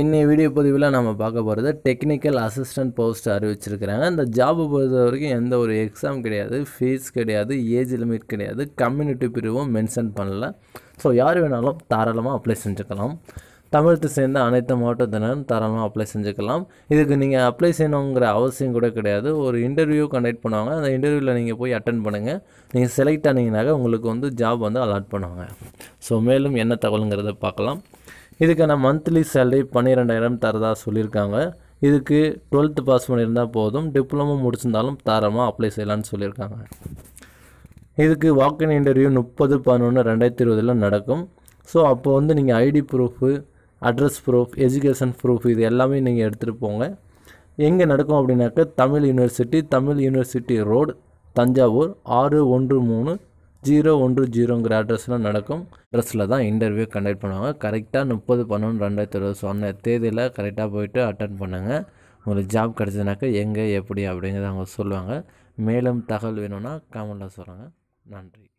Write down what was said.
என்னை வீடியோ பதிவில் நம்ம பார்க்க போகிறது டெக்னிக்கல் அசிஸ்டன்ட் போஸ்ட் அறிவிச்சிருக்கிறாங்க இந்த ஜாபை பொறுத்த வரைக்கும் எந்த ஒரு எக்ஸாம் கிடையாது ஃபீஸ் கிடையாது ஏஜ் லிமிட் கிடையாது கம்யூனிட்டி பிரிவும் மென்ஷன் பண்ணல ஸோ யார் வேணாலும் தாராளமாக அப்ளை செஞ்சுக்கலாம் தமிழத்தை சேர்ந்த அனைத்து மாவட்டத்தினரும் தாராளமாக அப்ளை செஞ்சுக்கலாம் இதுக்கு நீங்கள் அப்ளை செய்யணுங்கிற அவசியம் கூட கிடையாது ஒரு இன்டர்வியூ கண்டக்ட் பண்ணுவாங்க அந்த இன்டர்வியூவில் நீங்கள் போய் அட்டன் பண்ணுங்கள் நீங்கள் செலக்ட் ஆனீங்கனாக்க உங்களுக்கு வந்து ஜாப் வந்து அலாட் பண்ணுவாங்க ஸோ மேலும் என்ன தகவலுங்கிறத பார்க்கலாம் இதுக்கான மந்த்லி சேலரி பன்னிரெண்டாயிரம் தரதா சொல்லியிருக்காங்க இதுக்கு டுவெல்த்து பாஸ் பண்ணியிருந்தால் போதும் டிப்ளமோ முடிச்சிருந்தாலும் தாராளமாக அப்ளை செய்யலான்னு சொல்லியிருக்காங்க இதுக்கு வாக்கின் இன்டர்வியூ முப்பது பதினொன்று ரெண்டாயிரத்தி இருபதில் நடக்கும் ஸோ அப்போ வந்து நீங்கள் ID proof address proof education proof இது எல்லாமே நீங்கள் எடுத்துகிட்டு போங்க எங்கே நடக்கும் அப்படின்னாக்கா Tamil university Tamil university road Thanjavur ஆறு ஒன்று மூணு ஜீரோ ஒன்று ஜீரோங்கிற அட்ரஸில் நடக்கும் அட்ரஸில் தான் இன்டர்வியூ கண்டக்ட் பண்ணுவாங்க கரெக்டாக முப்பது பன்னெண்டு ரெண்டாயிரத்தி இருபது சொன்ன தேதியில் கரெக்டாக போயிட்டு அட்டன் பண்ணுங்க உங்களுக்கு ஜாப் கிடச்சினாக்கா எங்கே எப்படி அப்படிங்கிறத அவங்க சொல்லுவாங்க மேலும் தகவல் வேணும்னா காமெண்டில் சொல்லுங்கள் நன்றி